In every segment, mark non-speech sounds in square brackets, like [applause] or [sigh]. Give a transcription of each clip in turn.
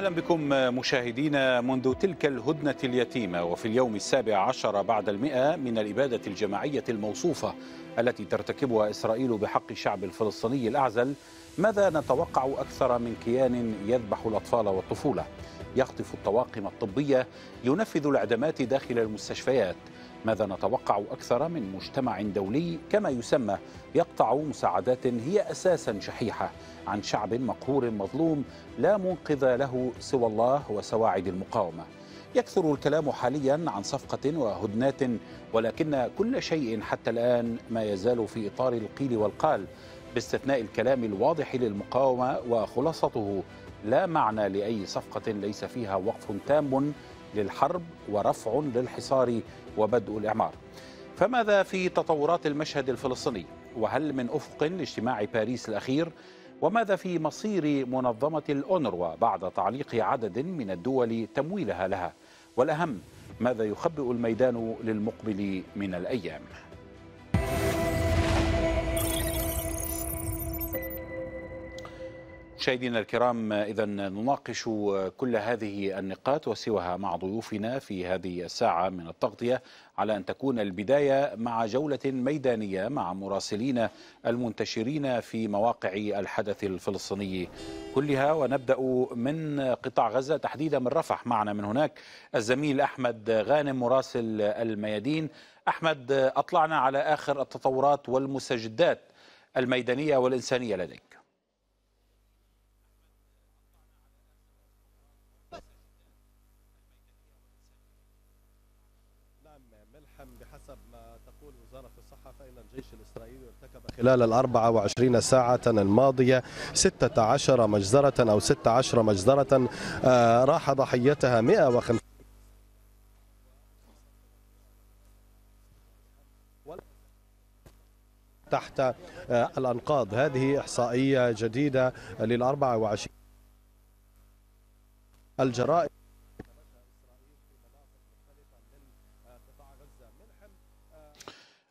أهلا بكم مشاهدينا منذ تلك الهدنة اليتيمة وفي اليوم السابع عشر بعد المئة من الإبادة الجماعية الموصوفة التي ترتكبها إسرائيل بحق الشعب الفلسطيني الأعزل ماذا نتوقع أكثر من كيان يذبح الأطفال والطفولة يخطف الطواقم الطبية ينفذ الاعدامات داخل المستشفيات ماذا نتوقع أكثر من مجتمع دولي كما يسمى يقطع مساعدات هي أساسا شحيحة عن شعب مقهور مظلوم لا منقذ له سوى الله وسواعد المقاومه يكثر الكلام حاليا عن صفقة وهدنات ولكن كل شيء حتى الآن ما يزال في إطار القيل والقال باستثناء الكلام الواضح للمقاومة وخلاصته لا معنى لأي صفقة ليس فيها وقف تام للحرب ورفع للحصار وبدء الإعمار فماذا في تطورات المشهد الفلسطيني؟ وهل من أفق لاجتماع باريس الأخير وماذا في مصير منظمة الأونروا بعد تعليق عدد من الدول تمويلها لها والأهم ماذا يخبئ الميدان للمقبل من الأيام مشاهدينا الكرام اذا نناقش كل هذه النقاط وسواها مع ضيوفنا في هذه الساعه من التغطيه على ان تكون البدايه مع جوله ميدانيه مع مراسلين المنتشرين في مواقع الحدث الفلسطيني كلها ونبدا من قطاع غزه تحديدا من رفح معنا من هناك الزميل احمد غانم مراسل الميادين احمد اطلعنا على اخر التطورات والمستجدات الميدانيه والانسانيه لديك خلال ال 24 ساعة الماضية 16 مجزرة أو 16 مجزرة آه، راح ضحيتها 150 تحت آه، الأنقاض هذه إحصائية جديدة للأربعة وعشرين الجرائم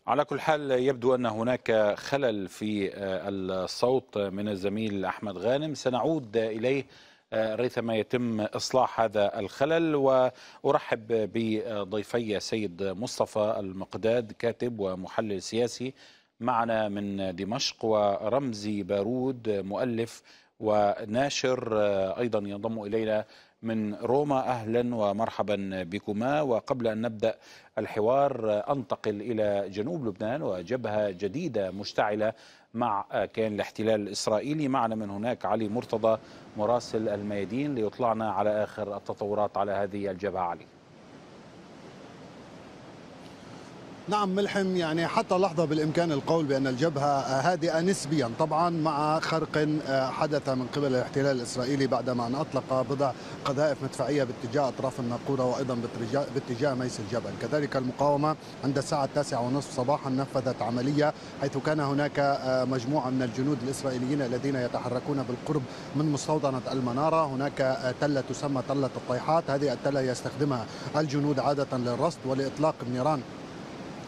على كل حال يبدو أن هناك خلل في آه، الصوت من الزميل أحمد غانم سنعود إليه آه، ريثما يتم إصلاح هذا الخلل وأرحب بضيفي سيد مصطفى المقداد كاتب ومحلل سياسي معنا من دمشق ورمزي بارود مؤلف وناشر آه، أيضا ينضم إلينا من روما أهلا ومرحبا بكما وقبل أن نبدأ الحوار أنتقل إلى جنوب لبنان وجبهة جديدة مشتعلة مع كيان الاحتلال الإسرائيلي معنا من هناك علي مرتضى مراسل الميادين ليطلعنا على آخر التطورات على هذه الجبهة علي نعم ملحم يعني حتى اللحظة بالإمكان القول بأن الجبهة هادئة نسبيا طبعا مع خرق آه، حدث من قبل الاحتلال الإسرائيلي بعدما أن أطلق بضع قذائف مدفعية باتجاه أطراف الناقورة وأيضا باتجاه ميس الجبل كذلك المقاومة عند الساعة التاسعة ونصف صباحا نفذت عملية حيث كان هناك آه، مجموعة من الجنود الإسرائيليين الذين يتحركون بالقرب من مستوطنة المنارة هناك آه، تلة تسمى تلة الطيحات هذه التلة يستخدمها الجنود عادة للرصد ولإطلاق النيران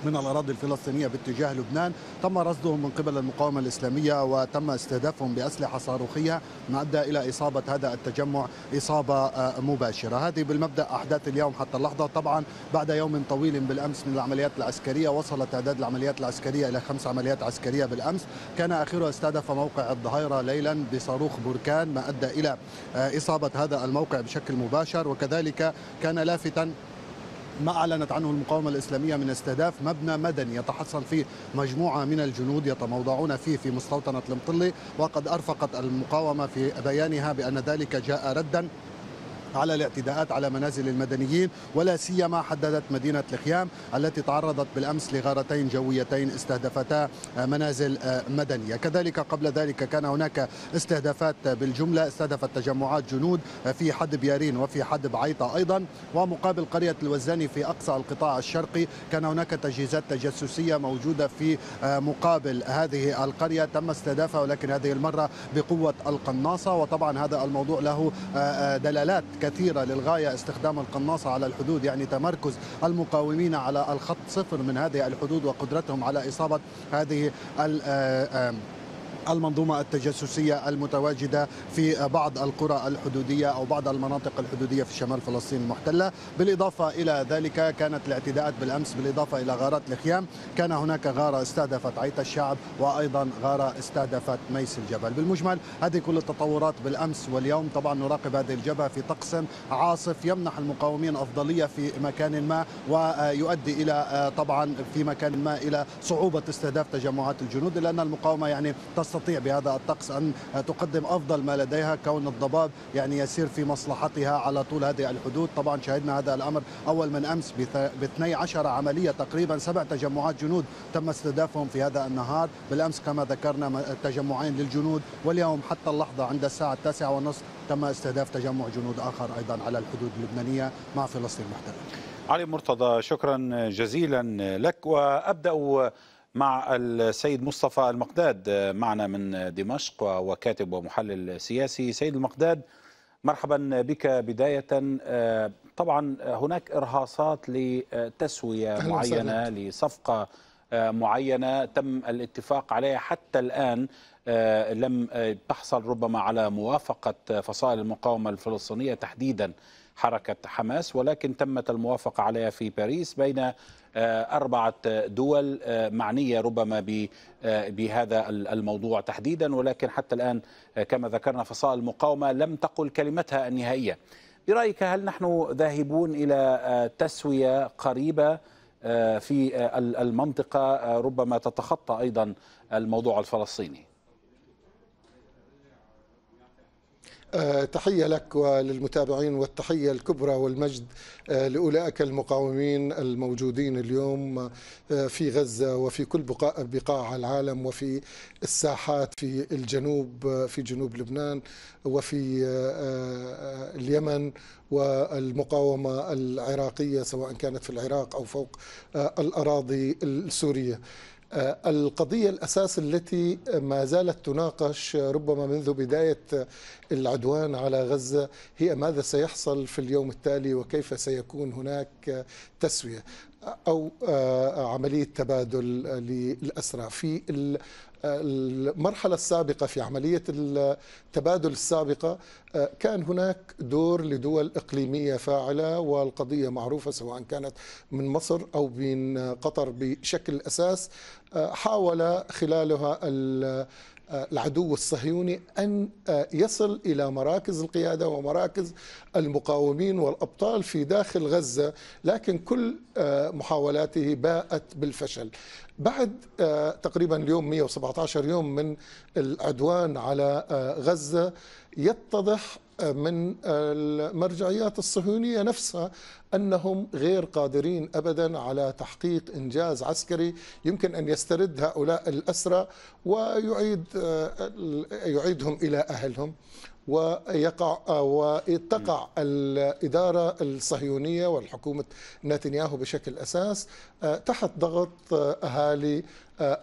من الأراضي الفلسطينية باتجاه لبنان تم رصدهم من قبل المقاومة الإسلامية وتم استهدافهم بأسلحة صاروخية ما أدى إلى إصابة هذا التجمع إصابة آه، مباشرة هذه بالمبدأ أحداث اليوم حتى اللحظة طبعا بعد يوم طويل بالأمس من العمليات العسكرية وصل تعداد العمليات العسكرية إلى خمس عمليات عسكرية بالأمس كان آخرها استهدف موقع الظهيرة ليلا بصاروخ بركان ما أدى إلى آه، إصابة هذا الموقع بشكل مباشر وكذلك كان لافتا ما أعلنت عنه المقاومة الإسلامية من استهداف مبنى مدني يتحصن فيه مجموعة من الجنود يتموضعون فيه في مستوطنة المطلي وقد أرفقت المقاومة في بيانها بأن ذلك جاء ردا على الاعتداءات على منازل المدنيين ولا سيما حددت مدينة الخيام التي تعرضت بالأمس لغارتين جويتين استهدفتا منازل آه، مدنية كذلك قبل ذلك كان هناك استهدافات بالجملة استهدفت تجمعات جنود في حدب يارين وفي حدب عيطة أيضا ومقابل قرية الوزاني في أقصى القطاع الشرقي كان هناك تجهيزات تجسسية موجودة في آه، مقابل هذه القرية تم استهدافها ولكن هذه المرة بقوة القناصة وطبعا هذا الموضوع له آه، دلالات كثيرة للغاية استخدام القناصة على الحدود يعني تمركز المقاومين على الخط صفر من هذه الحدود وقدرتهم على إصابة هذه آه، المنظومة التجسسية المتواجدة في بعض القرى الحدودية أو بعض المناطق الحدودية في شمال فلسطين المحتلة بالإضافة إلى ذلك كانت الاعتداءات بالأمس بالإضافة إلى غارات الخيام كان هناك غارة استهدفت عيت الشعب وأيضا غارة استهدفت ميس الجبل بالمجمل هذه كل التطورات بالأمس واليوم طبعا نراقب هذه الجبهة في طقس عاصف يمنح المقاومين أفضلية في مكان ما ويؤدي إلى آه، طبعا في مكان ما إلى صعوبة استهداف تجمعات الجنود لأن المقاومة يعني تستطيع بهذا الطقس أن تقدم أفضل ما لديها كون الضباب يعني يسير في مصلحتها على طول هذه الحدود طبعا شهدنا هذا الأمر أول من أمس ب 12 عملية تقريبا سبع تجمعات جنود تم استهدافهم في هذا النهار بالأمس كما ذكرنا تجمعين للجنود واليوم حتى اللحظة عند الساعة التاسعة ونصف تم استهداف تجمع جنود آخر أيضا على الحدود اللبنانية مع فلسطين المحتلة علي مرتضى شكرا جزيلا لك وأبدأ مع السيد مصطفى المقداد آه، معنا من دمشق وكاتب ومحلل سياسي سيد المقداد مرحبا بك بداية آه، طبعا هناك إرهاصات لتسوية معينة لصفقة آه، معينة تم الاتفاق عليها حتى الآن آه، لم آه، تحصل ربما على موافقة آه، فصائل المقاومة الفلسطينية تحديدا حركة حماس ولكن تمت الموافقة عليها في باريس بين أربعة دول معنية ربما بهذا الموضوع تحديدا ولكن حتى الآن كما ذكرنا فصائل المقاومة لم تقل كلمتها النهائية برأيك هل نحن ذاهبون إلى تسوية قريبة في المنطقة ربما تتخطى أيضا الموضوع الفلسطيني آه، تحية لك وللمتابعين والتحية الكبرى والمجد آه، لأولئك المقاومين الموجودين اليوم آه، في غزة وفي كل بقاع العالم وفي الساحات في الجنوب في جنوب لبنان وفي اليمن والمقاومة العراقية سواء كانت في العراق أو فوق الأراضي السورية آه، القضية الأساس التي ما زالت تناقش ربما منذ بداية العدوان على غزة هي ماذا سيحصل في اليوم التالي وكيف سيكون هناك تسوية أو آه، عملية تبادل للأسرى في المرحلة السابقة في عملية التبادل السابقة آه، كان هناك دور لدول إقليمية فاعلة والقضية معروفة سواء كانت من مصر أو من قطر بشكل أساس آه، حاول خلالها آه، العدو الصهيوني ان يصل الى مراكز القياده ومراكز المقاومين والابطال في داخل غزه، لكن كل محاولاته باءت بالفشل. بعد آه، تقريبا اليوم 117 يوم من العدوان على آه، غزة يتضح آه، من المرجعيات الصهيونية نفسها أنهم غير قادرين أبدا على تحقيق إنجاز عسكري يمكن أن يسترد هؤلاء الأسرى ويعيد يعيدهم إلى أهلهم ويقع وتقع الإدارة الصهيونية والحكومة نتنياهو بشكل أساس آه، تحت ضغط آه، أهالي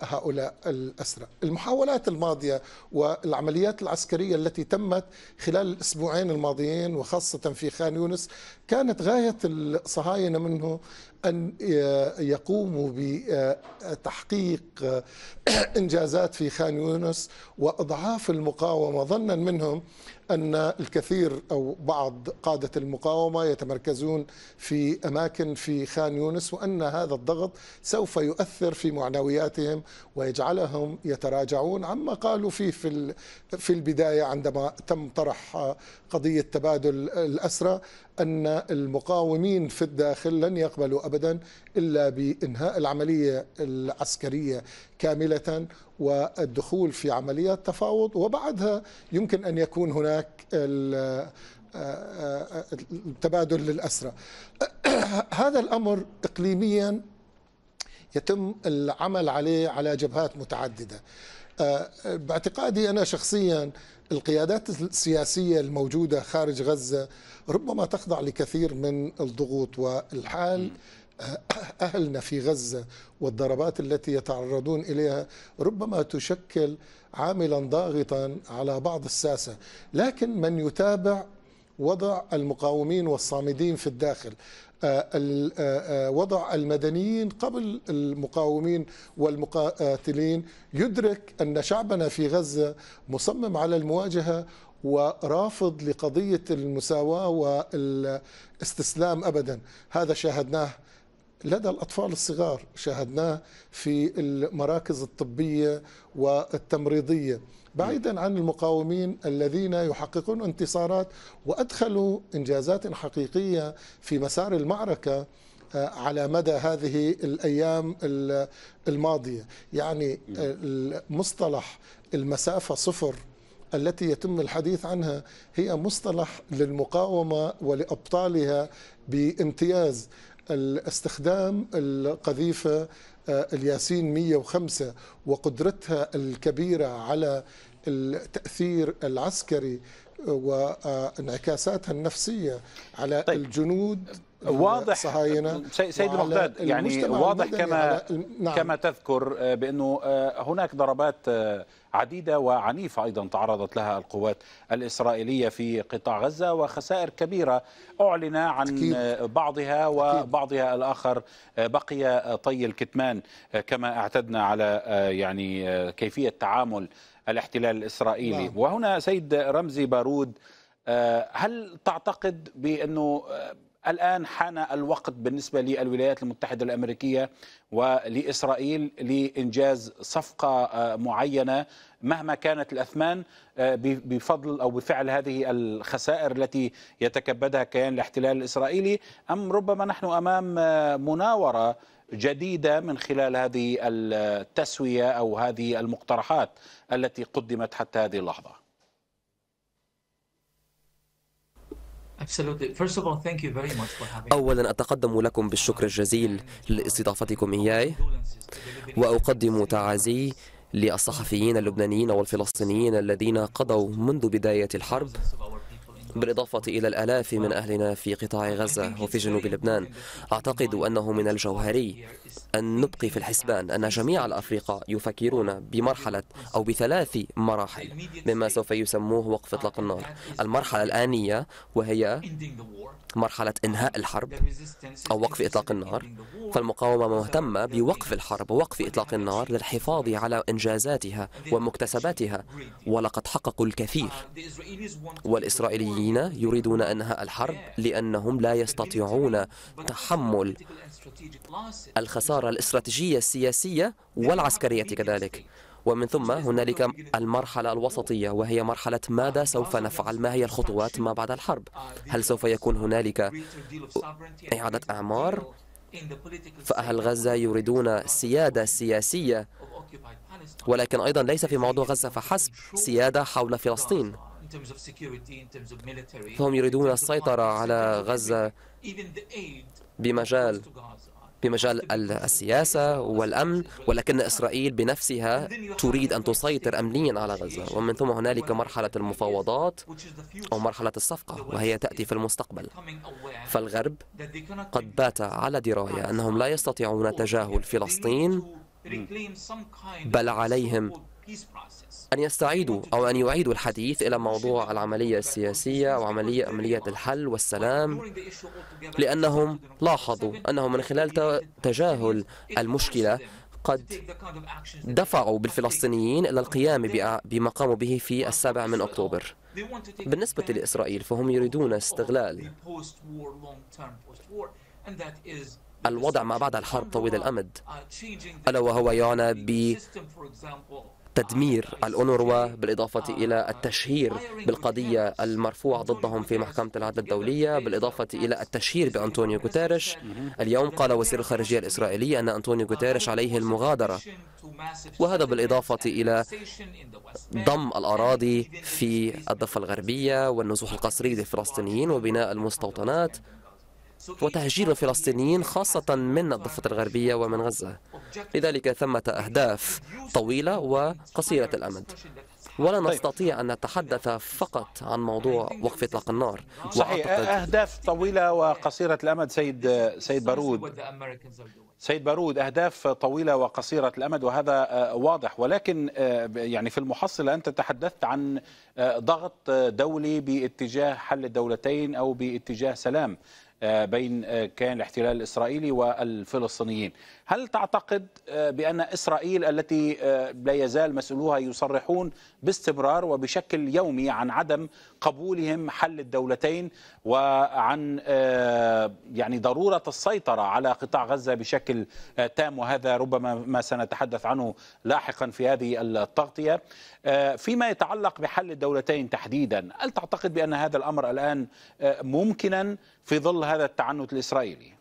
هؤلاء الأسرى المحاولات الماضية والعمليات العسكرية التي تمت خلال الأسبوعين الماضيين وخاصة في خان يونس كانت غاية الصهاينة منه أن يقوموا بتحقيق إنجازات في خان يونس وإضعاف المقاومة ظنا منهم أن الكثير أو بعض قادة المقاومة يتمركزون في أماكن في خان يونس وأن هذا الضغط سوف يؤثر في معنوياتهم ويجعلهم يتراجعون عما قالوا فيه في في البداية عندما تم طرح قضية تبادل الأسرى أن المقاومين في الداخل لن يقبلوا أبدا إلا بإنهاء العملية العسكرية كاملة والدخول في عملية تفاوض وبعدها يمكن أن يكون هناك التبادل للأسرى [clears throat] هذا الأمر إقليميا يتم العمل عليه على جبهات متعددة آه، باعتقادي أنا شخصيا القيادات السياسية الموجودة خارج غزة ربما تخضع لكثير من الضغوط والحال أه، أهلنا في غزة والضربات التي يتعرضون إليها ربما تشكل عاملا ضاغطا على بعض الساسة لكن من يتابع وضع المقاومين والصامدين في الداخل أه، أه، وضع المدنيين قبل المقاومين والمقاتلين يدرك أن شعبنا في غزة مصمم على المواجهة ورافض لقضية المساواة والاستسلام أبدا هذا شاهدناه لدى الأطفال الصغار شاهدناه في المراكز الطبية والتمريضية بعيدا عن المقاومين الذين يحققون انتصارات وأدخلوا إنجازات حقيقية في مسار المعركة آه، على مدى هذه الأيام الماضية يعني نعم. مصطلح المسافة صفر التي يتم الحديث عنها هي مصطلح للمقاومة ولأبطالها بامتياز استخدام القذيفة آه، الياسين 105 وقدرتها الكبيرة على التأثير العسكري آه، وانعكاساتها النفسية على طيب. الجنود واضح سيد المقتدى يعني واضح كما نعم. كما تذكر آه، بانه آه، هناك ضربات آه، عديده وعنيفه ايضا تعرضت لها القوات الاسرائيليه في قطاع غزه وخسائر كبيره اعلن عن أكيد. بعضها وبعضها الاخر بقي طي الكتمان كما اعتدنا على يعني كيفيه تعامل الاحتلال الاسرائيلي نعم. وهنا سيد رمزي بارود هل تعتقد بانه الآن حان الوقت بالنسبة للولايات المتحدة الأمريكية ولإسرائيل لإنجاز صفقة آه، معينة مهما كانت الأثمان آه، بفضل أو بفعل هذه الخسائر التي يتكبدها كيان الاحتلال الإسرائيلي أم ربما نحن أمام آه، مناورة جديدة من خلال هذه التسوية أو هذه المقترحات التي قدمت حتى هذه اللحظة أولا أتقدم لكم بالشكر الجزيل لاستضافتكم إياي وأقدم تعازي للصحفيين اللبنانيين والفلسطينيين الذين قضوا منذ بداية الحرب بالإضافة إلى الآلاف من أهلنا في قطاع غزة وفي جنوب لبنان أعتقد أنه من الجوهري أن نبقي في الحسبان أن جميع الأفريقاء يفكرون بمرحلة أو بثلاث مراحل مما سوف يسموه وقف إطلاق النار المرحلة الآنية وهي مرحلة إنهاء الحرب أو وقف إطلاق النار فالمقاومة مهتمة بوقف الحرب ووقف إطلاق النار للحفاظ على إنجازاتها ومكتسباتها ولقد حققوا الكثير والإسرائيليين يريدون إنهاء الحرب لأنهم لا يستطيعون تحمل الخسارة الاستراتيجية السياسية والعسكرية كذلك ومن ثم هنالك المرحلة الوسطية وهي مرحلة ماذا سوف نفعل ما هي الخطوات ما بعد الحرب هل سوف يكون هنالك إعادة أعمار فأهل غزة يريدون سيادة سياسية ولكن أيضا ليس في موضوع غزة فحسب سيادة حول فلسطين فهم يريدون السيطرة على غزة بمجال بمجال السياسة والأمن ولكن إسرائيل بنفسها تريد أن تسيطر أمنيا على غزة ومن ثم هنالك مرحلة المفاوضات أو مرحلة الصفقة وهي تأتي في المستقبل فالغرب قد بات على دراية أنهم لا يستطيعون تجاهل فلسطين بل عليهم أن يستعيدوا أو أن يعيدوا الحديث إلى موضوع العملية السياسية وعملية عملية الحل والسلام لأنهم لاحظوا أنه من خلال تجاهل المشكلة قد دفعوا بالفلسطينيين إلى القيام بما قاموا به في السابع من أكتوبر بالنسبة لإسرائيل فهم يريدون استغلال الوضع ما بعد الحرب طويل الأمد ألا وهو يعنى ب تدمير الأونروا بالإضافة إلى التشهير بالقضية المرفوعة ضدهم في محكمة العدل الدولية بالإضافة إلى التشهير بأنطونيو غوتيريش اليوم قال وزير الخارجية الإسرائيلي أن أنطونيو غوتيريش عليه المغادرة وهذا بالإضافة إلى ضم الأراضي في الضفة الغربية والنزوح القسري للفلسطينيين وبناء المستوطنات وتهجير الفلسطينيين خاصة من الضفة الغربية ومن غزة لذلك ثمة أهداف طويلة وقصيرة الأمد ولا طيب. نستطيع أن نتحدث فقط عن موضوع وقف إطلاق النار صحيح أهداف طويلة وقصيرة الأمد سيد سيد بارود سيد بارود أهداف طويلة وقصيرة الأمد وهذا آه، واضح ولكن آه، يعني في المحصلة أنت تحدثت عن آه، ضغط دولي باتجاه حل الدولتين أو باتجاه سلام آه، بين آه، كان الاحتلال الإسرائيلي والفلسطينيين هل تعتقد آه، بأن إسرائيل التي آه، لا يزال مسؤولوها يصرحون باستمرار وبشكل يومي عن عدم قبولهم حل الدولتين وعن آه، يعني ضرورة السيطرة على قطاع غزة بشكل تام وهذا ربما ما سنتحدث عنه لاحقا في هذه التغطية فيما يتعلق بحل الدولتين تحديدا هل تعتقد بأن هذا الأمر الآن ممكنا في ظل هذا التعنت الإسرائيلي؟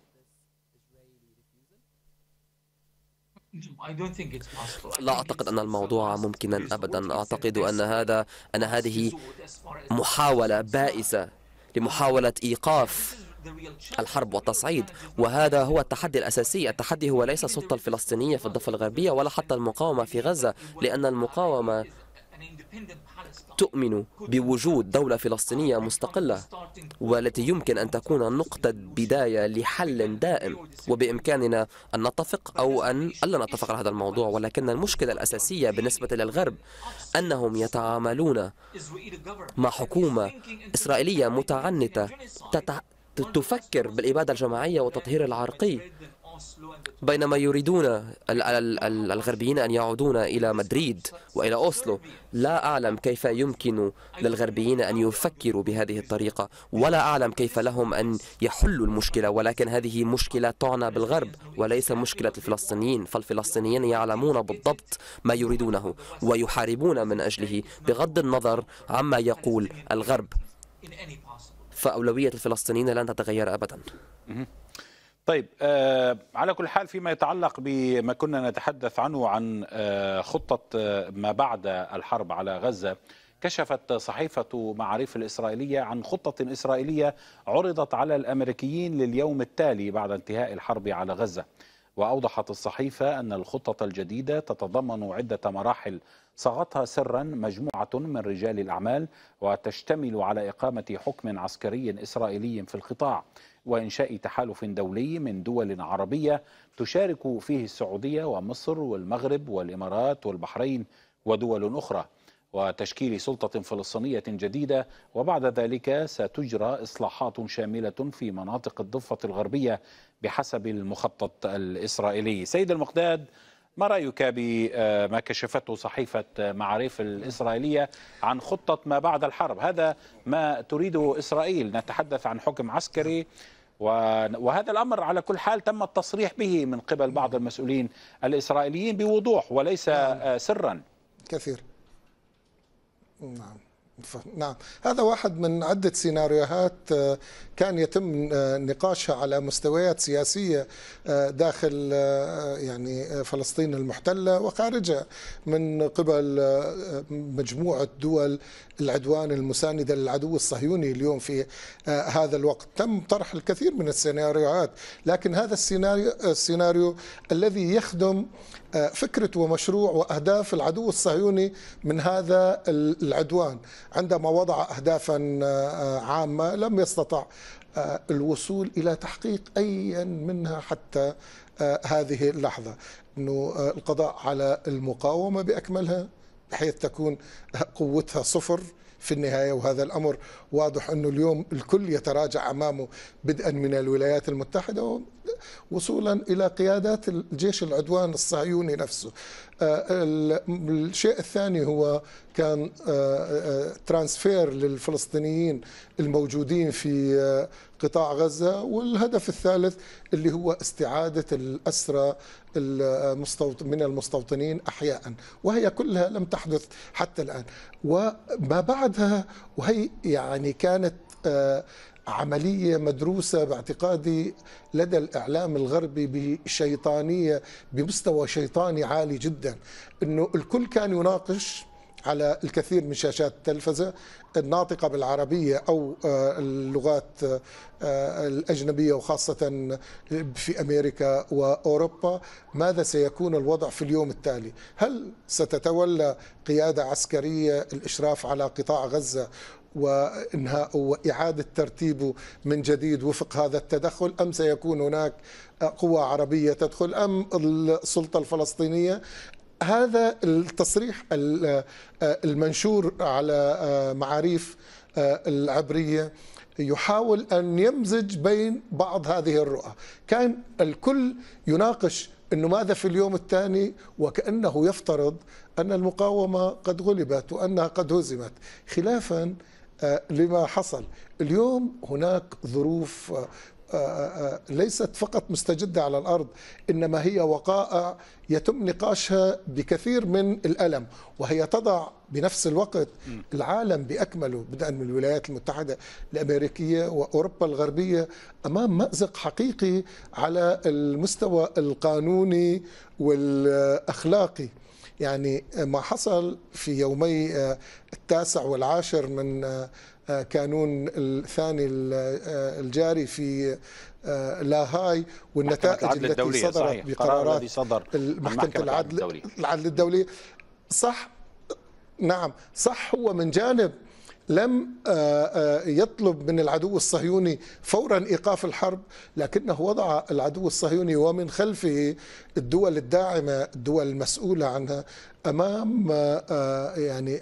لا أعتقد أن الموضوع ممكنا أبدا أعتقد أن هذا أن هذه محاولة بائسة لمحاولة إيقاف الحرب والتصعيد وهذا هو التحدي الأساسي التحدي هو ليس السلطة الفلسطينية في الضفة الغربية ولا حتى المقاومة في غزة لأن المقاومة تؤمن بوجود دولة فلسطينية مستقلة والتي يمكن أن تكون نقطة بداية لحل دائم وبإمكاننا أن نتفق أو أن ألا نتفق على هذا الموضوع ولكن المشكلة الأساسية بالنسبة للغرب أنهم يتعاملون مع حكومة إسرائيلية متعنتة تفكر بالإبادة الجماعية والتطهير العرقي بينما يريدون الغربيين أن يعودون إلى مدريد وإلى أوسلو لا أعلم كيف يمكن للغربيين أن يفكروا بهذه الطريقة ولا أعلم كيف لهم أن يحلوا المشكلة ولكن هذه مشكلة تعنى بالغرب وليس مشكلة الفلسطينيين فالفلسطينيين يعلمون بالضبط ما يريدونه ويحاربون من أجله بغض النظر عما يقول الغرب فأولوية الفلسطينيين لن تتغير أبداً طيب آه، على كل حال فيما يتعلق بما كنا نتحدث عنه عن آه، خطة آه، ما بعد الحرب على غزة كشفت صحيفة معاريف الإسرائيلية عن خطة إسرائيلية عرضت على الأمريكيين لليوم التالي بعد انتهاء الحرب على غزة وأوضحت الصحيفة أن الخطة الجديدة تتضمن عدة مراحل صاغتها سرا مجموعة من رجال الأعمال وتشتمل على إقامة حكم عسكري إسرائيلي في القطاع وإنشاء تحالف دولي من دول عربية تشارك فيه السعودية ومصر والمغرب والإمارات والبحرين ودول أخرى وتشكيل سلطة فلسطينية جديدة وبعد ذلك ستجرى إصلاحات شاملة في مناطق الضفة الغربية بحسب المخطط الإسرائيلي سيد المقداد ما رايك بما آه، كشفته صحيفه معاريف الاسرائيليه عن خطه ما بعد الحرب؟ هذا ما تريده اسرائيل، نتحدث عن حكم عسكري وهذا الأمر على كل حال تم التصريح به من قبل بعض نعم. المسؤولين الإسرائيليين بوضوح وليس نعم. آه، سرا كثير نعم نعم هذا واحد من عدة سيناريوهات آه، كان يتم آه، نقاشها على مستويات سياسية آه، داخل يعني فلسطين المحتلة وخارجها من قبل مجموعة دول العدوان المساندة للعدو الصهيوني اليوم في هذا الوقت تم طرح الكثير من السيناريوهات لكن هذا السيناريو, السيناريو الذي يخدم فكرة ومشروع وأهداف العدو الصهيوني من هذا العدوان عندما وضع أهدافا آه، عامة لم يستطع آه، الوصول إلى تحقيق أيا منها حتى آه، هذه اللحظة أنه القضاء على المقاومة بأكملها بحيث تكون قوتها صفر في النهاية وهذا الأمر واضح أنه اليوم الكل يتراجع أمامه بدءا من الولايات المتحدة وصولا إلى قيادات الجيش العدوان الصهيوني نفسه آه، الشيء الثاني هو كان آه، آه، ترانسفير للفلسطينيين الموجودين في قطاع غزة والهدف الثالث اللي هو استعادة الأسرى من المستوطنين أحياء وهي كلها لم تحدث حتى الآن وما بعدها وهي يعني كانت عملية مدروسة باعتقادي لدى الإعلام الغربي بشيطانية بمستوى شيطاني عالي جدا أنه الكل كان يناقش على الكثير من شاشات التلفزة الناطقة بالعربية أو آه، اللغات آه، الأجنبية وخاصة في أمريكا وأوروبا ماذا سيكون الوضع في اليوم التالي هل ستتولى قيادة عسكرية الإشراف على قطاع غزة وانهاء واعاده ترتيبه من جديد وفق هذا التدخل ام سيكون هناك قوى عربيه تدخل ام السلطه الفلسطينيه هذا التصريح المنشور على معاريف العبريه يحاول ان يمزج بين بعض هذه الرؤى، كان الكل يناقش انه ماذا في اليوم الثاني وكانه يفترض ان المقاومه قد غلبت وانها قد هزمت، خلافا آه، لما حصل اليوم هناك ظروف آه، آه، ليست فقط مستجدة على الأرض إنما هي وقائع يتم نقاشها بكثير من الألم وهي تضع بنفس الوقت العالم بأكمله بدءا من الولايات المتحدة الأمريكية وأوروبا الغربية أمام مأزق حقيقي على المستوى القانوني والأخلاقي يعني آه، ما حصل في يومي آه، التاسع والعاشر من آه، كانون الثاني الجاري في لاهاي والنتائج التي صدرت صحيح. بقرارات صدر محكمة العدل العدل الدولي صح نعم صح هو من جانب لم آه، آه، يطلب من العدو الصهيوني فورا ايقاف الحرب لكنه وضع العدو الصهيوني ومن خلفه الدول الداعمه الدول المسؤوله عنها امام آه، يعني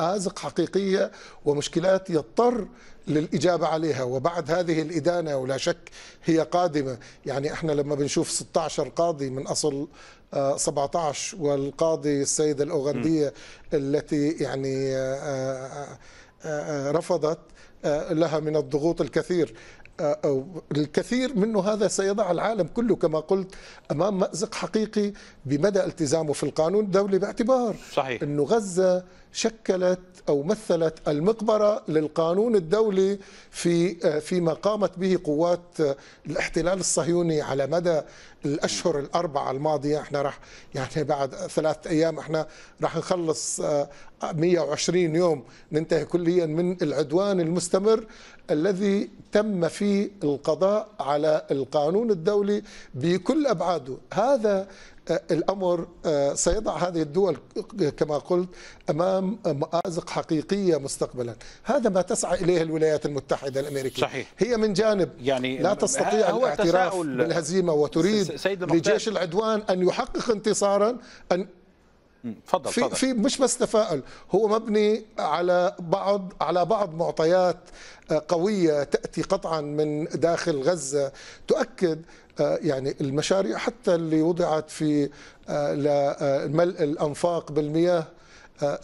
مازق حقيقيه ومشكلات يضطر للإجابة عليها وبعد هذه الإدانة ولا شك هي قادمة يعني احنا لما بنشوف 16 قاضي من أصل 17 والقاضي السيدة الأوغندية التي يعني رفضت آه، لها من الضغوط الكثير آه، أو الكثير منه هذا سيضع العالم كله كما قلت أمام مأزق حقيقي بمدى التزامه في القانون الدولي باعتبار صحيح. أنه غزة شكلت او مثلت المقبره للقانون الدولي في فيما قامت به قوات الاحتلال الصهيوني على مدى الاشهر الاربعه الماضيه احنا راح يعني بعد ثلاثة ايام احنا راح نخلص 120 آه، يوم ننتهي كليا من العدوان المستمر الذي تم فيه القضاء على القانون الدولي بكل ابعاده هذا آه، الأمر آه، سيضع هذه الدول كما قلت أمام مآزق حقيقية مستقبلا هذا ما تسعى إليه الولايات المتحدة الأمريكية صحيح. هي من جانب يعني لا تستطيع الاعتراف بالهزيمة وتريد لجيش العدوان أن يحقق انتصارا أن تفضل في, فضل. في مش بس تفاؤل هو مبني على بعض على بعض معطيات آه، قويه تاتي قطعا من داخل غزه تؤكد آه، يعني المشاريع حتى اللي وضعت في آه، آه، ملء الانفاق بالمياه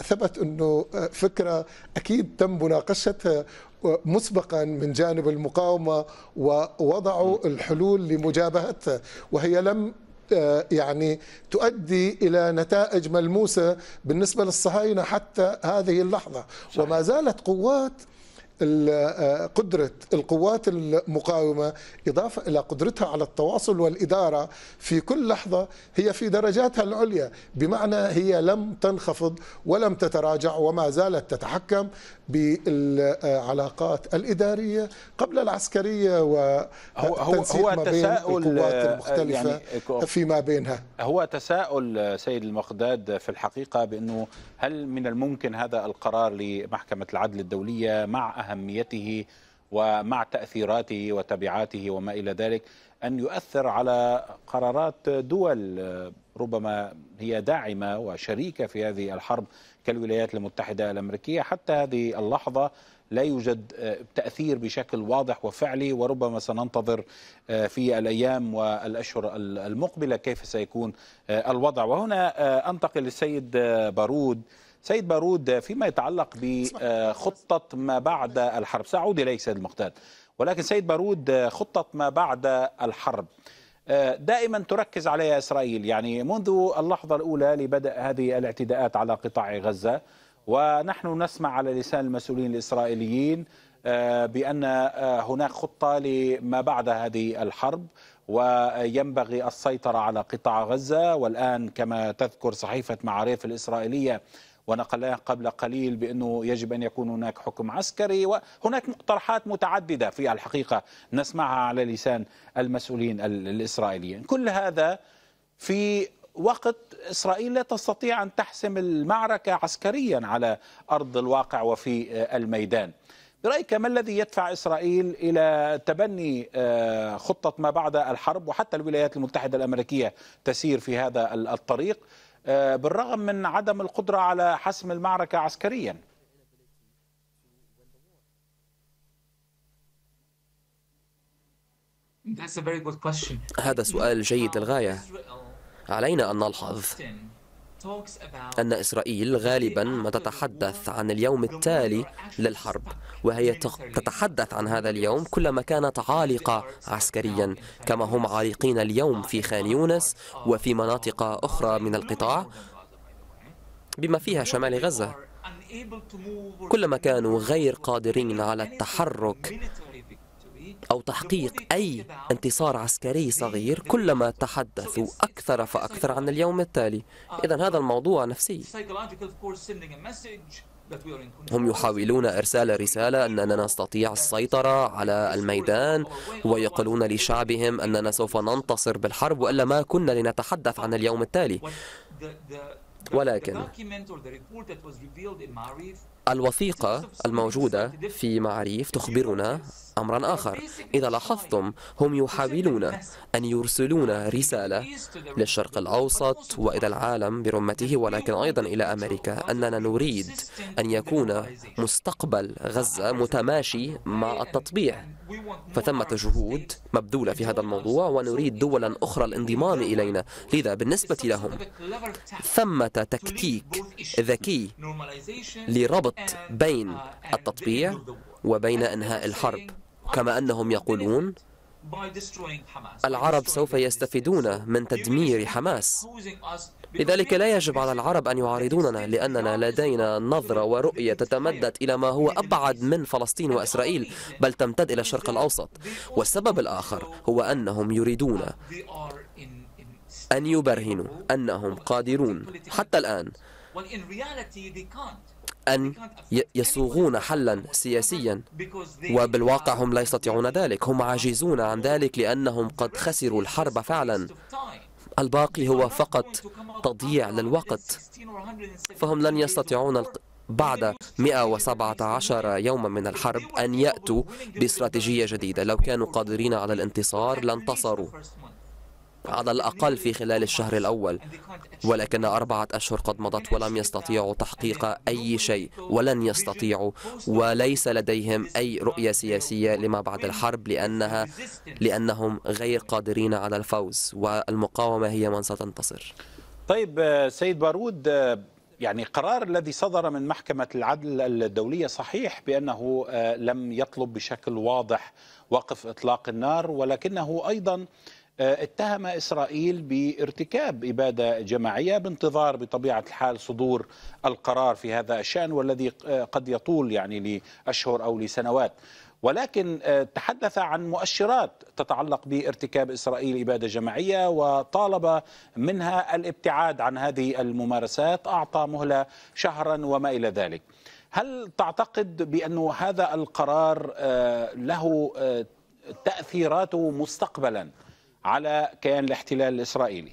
ثبت انه فكره اكيد تم مناقشتها مسبقا من جانب المقاومه ووضعوا الحلول لمجابهتها وهي لم يعني تؤدي الى نتائج ملموسه بالنسبه للصهاينه حتى هذه اللحظه صحيح. وما زالت قوات آه، قدرة القوات المقاومة إضافة إلى قدرتها على التواصل والإدارة في كل لحظة هي في درجاتها العليا بمعنى هي لم تنخفض ولم تتراجع وما زالت تتحكم بالعلاقات الإدارية قبل العسكرية و هو, هو القوات آه، المختلفة يعني فيما بينها هو تساؤل آه، سيد المقداد في الحقيقة بأنه هل من الممكن هذا القرار لمحكمة العدل الدولية مع اهميته ومع تاثيراته وتبعاته وما الى ذلك ان يؤثر على قرارات دول ربما هي داعمه وشريكه في هذه الحرب كالولايات المتحده الامريكيه حتى هذه اللحظه لا يوجد تاثير بشكل واضح وفعلي وربما سننتظر في الايام والاشهر المقبله كيف سيكون الوضع وهنا انتقل للسيد بارود سيد بارود فيما يتعلق بخطة آه، ما بعد الحرب سأعود إليك سيد المقتدى ولكن سيد بارود آه، خطة ما بعد الحرب آه، دائما تركز عليها إسرائيل يعني منذ اللحظة الأولى لبدء هذه الاعتداءات على قطاع غزة ونحن نسمع على لسان المسؤولين الإسرائيليين بأن هناك خطة لما بعد هذه الحرب وينبغي السيطرة على قطاع غزة والآن كما تذكر صحيفة معاريف الإسرائيلية ونقلناه قبل قليل بأنه يجب أن يكون هناك حكم عسكري وهناك مقترحات متعددة في الحقيقة نسمعها على لسان المسؤولين الإسرائيليين كل هذا في وقت إسرائيل لا تستطيع أن تحسم المعركة عسكريا على أرض الواقع وفي آه، الميدان برأيك ما الذي يدفع إسرائيل إلى تبني آه، خطة ما بعد الحرب وحتى الولايات المتحدة الأمريكية تسير في هذا الطريق آه، بالرغم من عدم القدرة على حسم المعركة عسكريا هذا سؤال جيد للغاية علينا أن نلحظ أن إسرائيل غالبا ما تتحدث عن اليوم التالي للحرب وهي تتحدث عن هذا اليوم كلما كانت عالقة عسكريا كما هم عالقين اليوم في خان يونس وفي مناطق أخرى من القطاع بما فيها شمال غزة كلما كانوا غير قادرين على التحرك أو تحقيق أي انتصار عسكري صغير كلما تحدثوا أكثر فأكثر عن اليوم التالي إذا هذا الموضوع نفسي هم يحاولون إرسال رسالة أننا نستطيع السيطرة على الميدان ويقولون لشعبهم أننا سوف ننتصر بالحرب وإلا ما كنا لنتحدث عن اليوم التالي ولكن الوثيقة الموجودة في معريف تخبرنا أمرا آخر إذا لاحظتم هم يحاولون أن يرسلون رسالة للشرق الأوسط وإلى العالم برمته ولكن أيضا إلى أمريكا أننا نريد أن يكون مستقبل غزة متماشي مع التطبيع فثمة جهود مبذولة في هذا الموضوع ونريد دولا أخرى الانضمام إلينا لذا بالنسبة لهم ثمة تكتيك ذكي لربط بين التطبيع وبين انهاء الحرب كما أنهم يقولون العرب سوف يستفيدون من تدمير حماس لذلك لا يجب على العرب أن يعارضوننا لأننا لدينا نظرة ورؤية تتمدد إلى ما هو أبعد من فلسطين وإسرائيل بل تمتد إلى الشرق الأوسط والسبب الآخر هو أنهم يريدون أن يبرهنوا أنهم قادرون حتى الآن أن يصوغون حلا سياسيا وبالواقع هم لا يستطيعون ذلك هم عاجزون عن ذلك لأنهم قد خسروا الحرب فعلا الباقي هو فقط تضييع للوقت فهم لن يستطيعون بعد 117 يوما من الحرب أن يأتوا باستراتيجية جديدة لو كانوا قادرين على الانتصار لانتصروا على الأقل في خلال الشهر الأول ولكن أربعة أشهر قد مضت ولم يستطيعوا تحقيق أي شيء ولن يستطيعوا وليس لديهم أي رؤية سياسية لما بعد الحرب لأنها لأنهم غير قادرين على الفوز والمقاومة هي من ستنتصر طيب سيد بارود يعني قرار الذي صدر من محكمة العدل الدولية صحيح بأنه آه، لم يطلب بشكل واضح وقف إطلاق النار ولكنه أيضا آه، اتهم اسرائيل بارتكاب اباده جماعيه بانتظار بطبيعه الحال صدور القرار في هذا الشان والذي آه، قد يطول يعني لاشهر او لسنوات ولكن آه، تحدث عن مؤشرات تتعلق بارتكاب اسرائيل اباده جماعيه وطالب منها الابتعاد عن هذه الممارسات اعطى مهله شهرا وما الى ذلك. هل تعتقد بأن هذا القرار له تأثيراته مستقبلا على كيان الاحتلال الإسرائيلي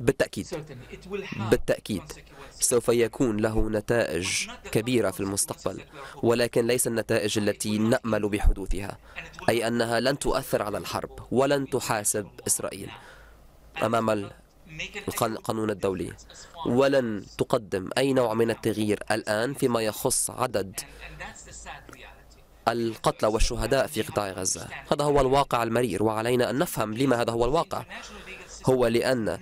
بالتأكيد بالتأكيد سوف يكون له نتائج كبيرة في المستقبل ولكن ليس النتائج التي نأمل بحدوثها أي أنها لن تؤثر على الحرب ولن تحاسب إسرائيل أمام القانون الدولي ولن تقدم أي نوع من التغيير الآن فيما يخص عدد القتلى والشهداء في قطاع غزة هذا هو الواقع المرير وعلينا أن نفهم لما هذا هو الواقع هو لأن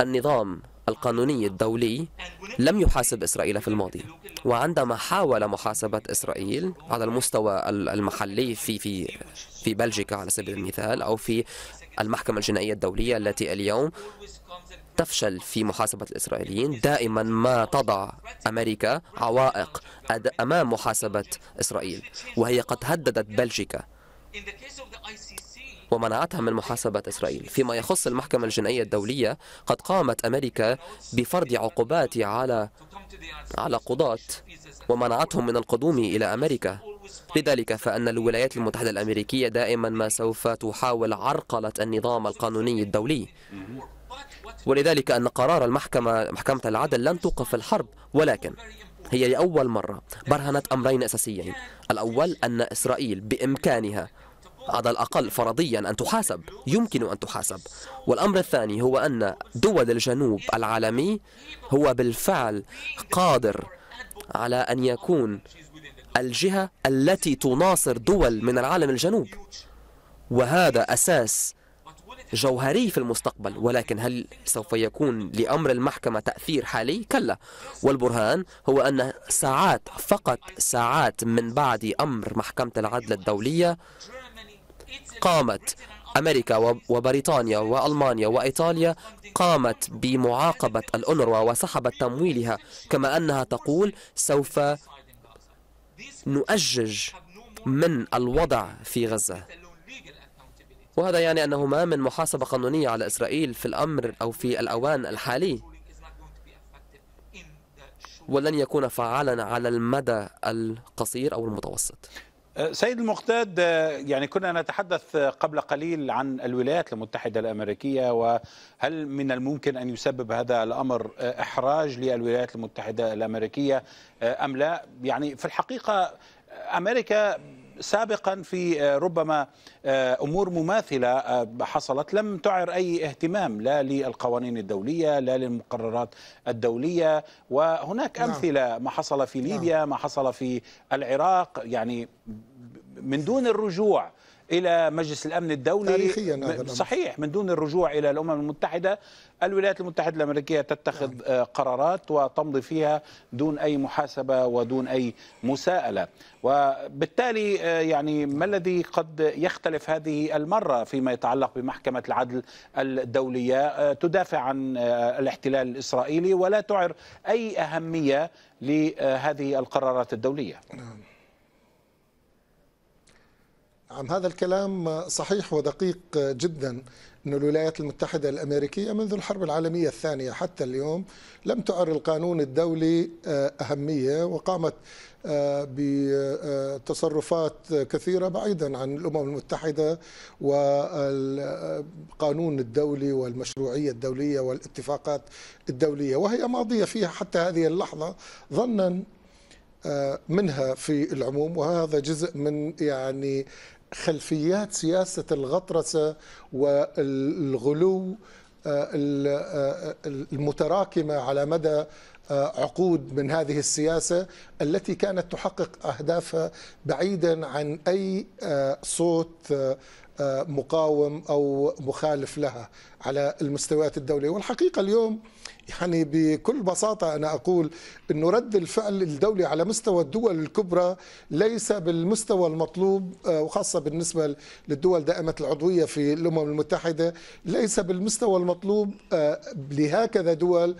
النظام القانوني الدولي لم يحاسب إسرائيل في الماضي وعندما حاول محاسبة إسرائيل على المستوى المحلي في في في بلجيكا على سبيل المثال أو في المحكمة الجنائية الدولية التي اليوم تفشل في محاسبة الإسرائيليين دائما ما تضع أمريكا عوائق أمام محاسبة إسرائيل وهي قد هددت بلجيكا ومنعتها من محاسبة إسرائيل فيما يخص المحكمة الجنائية الدولية قد قامت أمريكا بفرض عقوبات على على قضاة ومنعتهم من القدوم إلى أمريكا لذلك فأن الولايات المتحدة الأمريكية دائما ما سوف تحاول عرقلة النظام القانوني الدولي ولذلك أن قرار المحكمة محكمة العدل لن توقف الحرب ولكن هي لأول مرة برهنت أمرين أساسيين الأول أن إسرائيل بإمكانها على الأقل فرضيا أن تحاسب يمكن أن تحاسب والأمر الثاني هو أن دول الجنوب العالمي هو بالفعل قادر على أن يكون الجهة التي تناصر دول من العالم الجنوب وهذا أساس جوهري في المستقبل ولكن هل سوف يكون لأمر المحكمة تأثير حالي؟ كلا والبرهان هو أن ساعات فقط ساعات من بعد أمر محكمة العدل الدولية قامت أمريكا وبريطانيا وألمانيا وإيطاليا قامت بمعاقبة الأنروا وسحبت تمويلها كما أنها تقول سوف نؤجج من الوضع في غزة وهذا يعني أنه ما من محاسبة قانونية على إسرائيل في الأمر أو في الأوان الحالي ولن يكون فعالا على المدى القصير أو المتوسط أه، سيد المقتاد أه، يعني كنا نتحدث قبل قليل عن الولايات المتحدة الأمريكية وهل من الممكن أن يسبب هذا الأمر أه، إحراج للولايات المتحدة الأمريكية أم لا يعني في الحقيقة أمريكا سابقا في آه، ربما آه، امور مماثله آه، حصلت لم تعر اي اهتمام لا للقوانين الدوليه لا للمقررات الدوليه وهناك نعم. امثله ما حصل في نعم. ليبيا ما حصل في العراق يعني من دون الرجوع الى مجلس الامن الدولي تاريخيا صحيح من دون الرجوع الى الامم المتحده الولايات المتحده الامريكيه تتخذ نعم. آه، قرارات وتمضي فيها دون اي محاسبه ودون اي مساءله وبالتالي آه، يعني ما الذي قد يختلف هذه المره فيما يتعلق بمحكمه العدل الدوليه آه، تدافع عن الاحتلال الاسرائيلي ولا تعر اي اهميه لهذه القرارات الدوليه نعم. عم هذا الكلام صحيح ودقيق جدا أن الولايات المتحدة الأمريكية منذ الحرب العالمية الثانية حتى اليوم لم تعر القانون الدولي آه، أهمية وقامت آه، بتصرفات كثيرة بعيدا عن الأمم المتحدة والقانون الدولي والمشروعية الدولية والاتفاقات الدولية وهي ماضية فيها حتى هذه اللحظة ظنا آه، منها في العموم وهذا جزء من يعني خلفيات سياسة الغطرسة والغلو آه، آه، آه، المتراكمة على مدى عقود من هذه السياسة التي كانت تحقق أهدافها بعيدا عن أي صوت مقاوم او مخالف لها على المستويات الدوليه والحقيقه اليوم يعني بكل بساطه انا اقول انه رد الفعل الدولي على مستوى الدول الكبرى ليس بالمستوى المطلوب آه، وخاصه بالنسبه للدول دائمه العضويه في الامم المتحده ليس بالمستوى المطلوب آه، لهكذا دول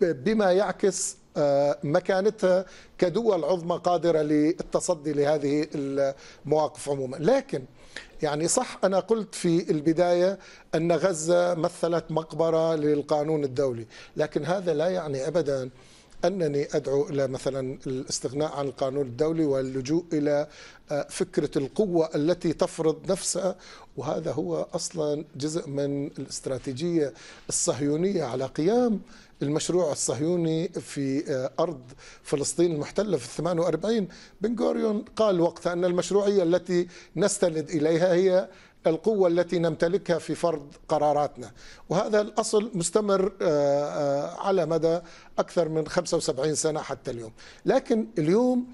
بما يعكس آه، مكانتها كدول عظمى قادره للتصدي لهذه المواقف عموما لكن يعني صح أنا قلت في البداية أن غزة مثلت مقبرة للقانون الدولي لكن هذا لا يعني أبدا أنني أدعو إلى مثلا الاستغناء عن القانون الدولي واللجوء إلى آه، فكرة القوة التي تفرض نفسها وهذا هو أصلا جزء من الاستراتيجية الصهيونية على قيام المشروع الصهيوني في آه، أرض فلسطين المحتلة في 48 بن غوريون قال وقتها أن المشروعية التي نستند إليها هي القوة التي نمتلكها في فرض قراراتنا وهذا الأصل مستمر آه، آه، على مدى أكثر من 75 سنة حتى اليوم لكن اليوم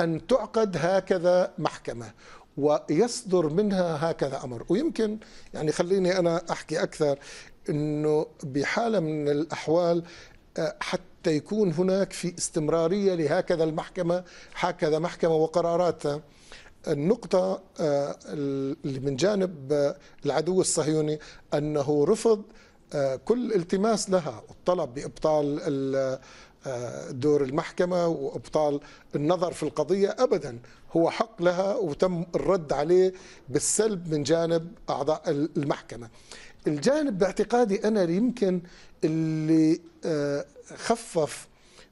أن تعقد هكذا محكمة ويصدر منها هكذا امر ويمكن يعني خليني انا احكي اكثر انه بحاله من الاحوال آه، حتى يكون هناك في استمراريه لهكذا المحكمه هكذا محكمه وقراراتها النقطة آه، اللي من جانب آه، العدو الصهيوني أنه رفض كل التماس لها والطلب بإبطال دور المحكمة وإبطال النظر في القضية أبدا هو حق لها وتم الرد عليه بالسلب من جانب أعضاء المحكمة الجانب باعتقادي أنا اللي يمكن اللي آه، خفف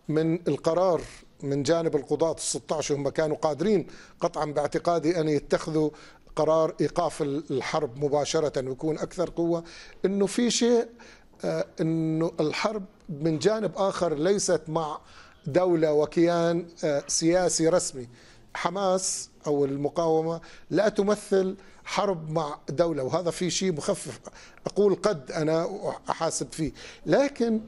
من القرار من جانب القضاة ال 16 هم كانوا قادرين قطعا باعتقادي أن يتخذوا قرار إيقاف الحرب مباشرة ويكون أكثر قوة أنه في شيء آه، أنه الحرب من جانب آخر ليست مع دولة وكيان آه، سياسي رسمي حماس أو المقاومة لا تمثل حرب مع دولة وهذا في شيء مخفف أقول قد أنا أحاسب فيه لكن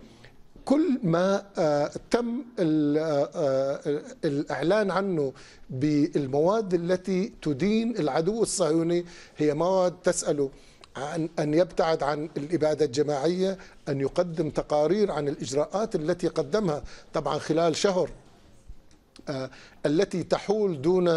كل ما آه، تم آه، آه، الإعلان عنه بالمواد التي تدين العدو الصهيوني هي مواد تسأله عن أن يبتعد عن الإبادة الجماعية أن يقدم تقارير عن الإجراءات التي قدمها طبعا خلال شهر التي تحول دون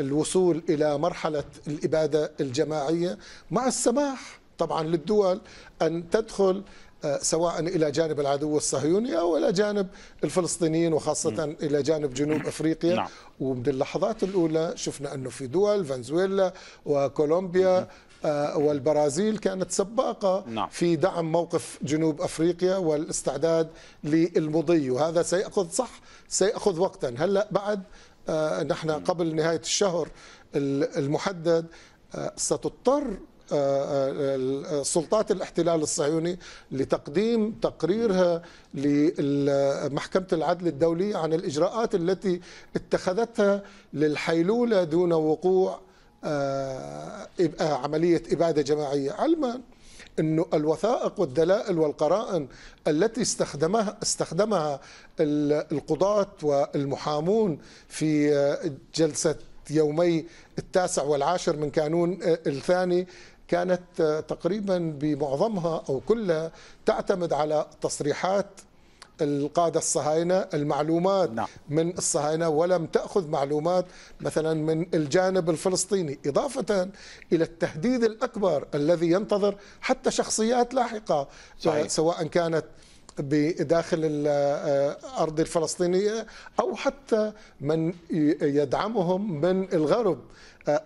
الوصول الى مرحله الاباده الجماعيه مع السماح طبعا للدول ان تدخل آه، سواء الى جانب العدو الصهيوني او الى جانب الفلسطينيين وخاصه م. الى جانب جنوب افريقيا نعم. ومن اللحظات الاولى شفنا انه في دول فنزويلا وكولومبيا م. آه، والبرازيل كانت سباقة نعم. في دعم موقف جنوب أفريقيا والاستعداد للمضي وهذا سيأخذ صح سيأخذ وقتا هلأ بعد آه، نحن قبل نهاية الشهر المحدد آه، ستضطر آه، سلطات الاحتلال الصهيوني لتقديم تقريرها لمحكمة العدل الدوليه عن الإجراءات التي اتخذتها للحيلولة دون وقوع عملية إبادة جماعية علما أن الوثائق والدلائل والقرائن التي استخدمها استخدمها القضاة والمحامون في جلسة يومي التاسع والعاشر من كانون الثاني كانت تقريبا بمعظمها او كلها تعتمد على تصريحات القادة الصهاينة المعلومات نعم. من الصهاينة ولم تأخذ معلومات مثلا من الجانب الفلسطيني إضافة إلى التهديد الأكبر الذي ينتظر حتى شخصيات لاحقة صحيح. آه، سواء كانت بداخل الأرض آه، الفلسطينية أو حتى من يدعمهم من الغرب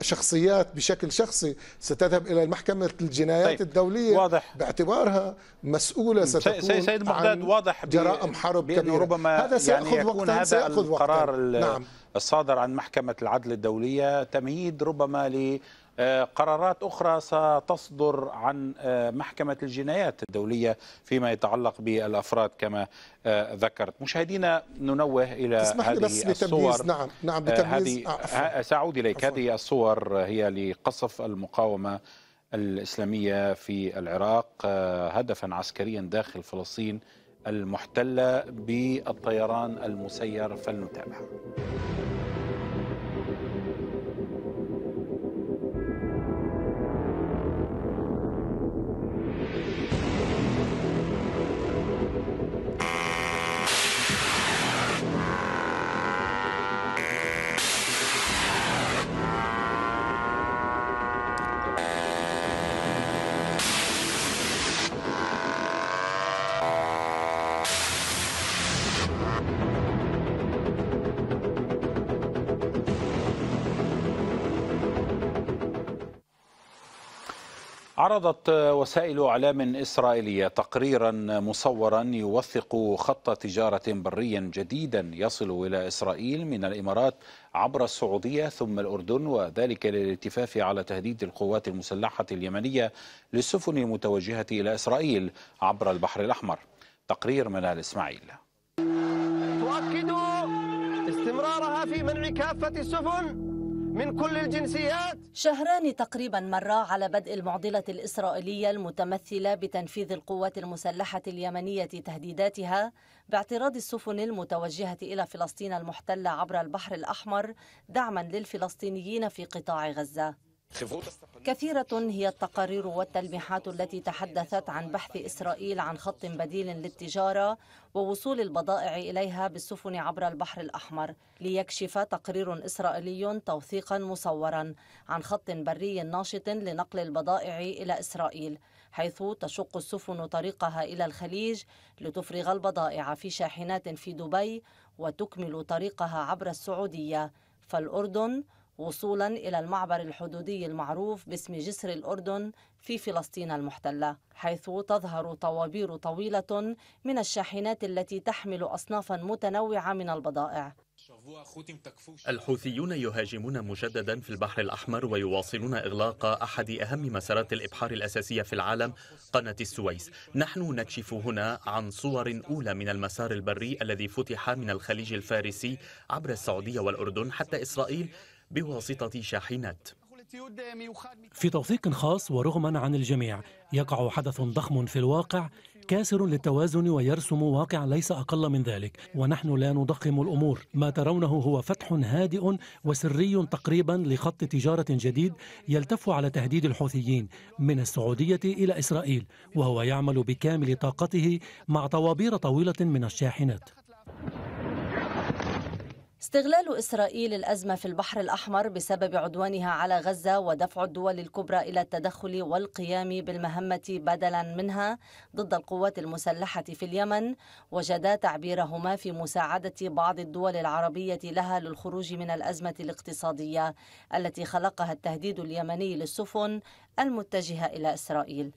شخصيات بشكل شخصي ستذهب الى محكمه الجنايات طيب. الدوليه واضح. باعتبارها مسؤوله ستكون سيد مقداد واضح جرائم حرب كبيره ربما هذا سياخذ يعني يكون وقتا هذا سياخذ القرار وقتا. نعم. الصادر عن محكمه العدل الدوليه تمهيد ربما ل آه، قرارات أخرى ستصدر عن آه، محكمة الجنايات الدولية فيما يتعلق بالأفراد كما آه، ذكرت مشاهدينا ننوه إلى تسمح هذه بس الصور نعم نعم هذه سأعود إليك أفرق. هذه الصور هي لقصف المقاومة الإسلامية في العراق هدفا عسكريا داخل فلسطين المحتلة بالطيران المسير فلنتابع عرضت وسائل اعلام اسرائيليه تقريرا مصورا يوثق خط تجاره بري جديدا يصل الى اسرائيل من الامارات عبر السعوديه ثم الاردن وذلك للالتفاف على تهديد القوات المسلحه اليمنيه للسفن المتوجهه الى اسرائيل عبر البحر الاحمر تقرير منال اسماعيل تؤكد استمرارها في منع كافه السفن من كل الجنسيات شهران تقريبا مرا على بدء المعضلة الإسرائيلية المتمثلة بتنفيذ القوات المسلحة اليمنية تهديداتها باعتراض السفن المتوجهة إلى فلسطين المحتلة عبر البحر الأحمر دعما للفلسطينيين في قطاع غزة كثيرة هي التقارير والتلميحات التي تحدثت عن بحث إسرائيل عن خط بديل للتجارة ووصول البضائع إليها بالسفن عبر البحر الأحمر ليكشف تقرير إسرائيلي توثيقا مصورا عن خط بري ناشط لنقل البضائع إلى إسرائيل حيث تشق السفن طريقها إلى الخليج لتفرغ البضائع في شاحنات في دبي وتكمل طريقها عبر السعودية فالأردن وصولا إلى المعبر الحدودي المعروف باسم جسر الأردن في فلسطين المحتلة حيث تظهر طوابير طويلة من الشاحنات التي تحمل أصنافا متنوعة من البضائع الحوثيون يهاجمون مجددا في البحر الأحمر ويواصلون إغلاق أحد أهم مسارات الإبحار الأساسية في العالم قناة السويس نحن نكشف هنا عن صور أولى من المسار البري الذي فتح من الخليج الفارسي عبر السعودية والأردن حتى إسرائيل بواسطة شاحنات في توثيق خاص ورغما عن الجميع يقع حدث ضخم في الواقع كاسر للتوازن ويرسم واقع ليس أقل من ذلك ونحن لا نضخم الأمور ما ترونه هو فتح هادئ وسري تقريبا لخط تجارة جديد يلتف على تهديد الحوثيين من السعودية إلى إسرائيل وهو يعمل بكامل طاقته مع طوابير طويلة من الشاحنات استغلال إسرائيل الأزمة في البحر الأحمر بسبب عدوانها على غزة ودفع الدول الكبرى إلى التدخل والقيام بالمهمة بدلا منها ضد القوات المسلحة في اليمن وجدا تعبيرهما في مساعدة بعض الدول العربية لها للخروج من الأزمة الاقتصادية التي خلقها التهديد اليمني للسفن المتجهة إلى إسرائيل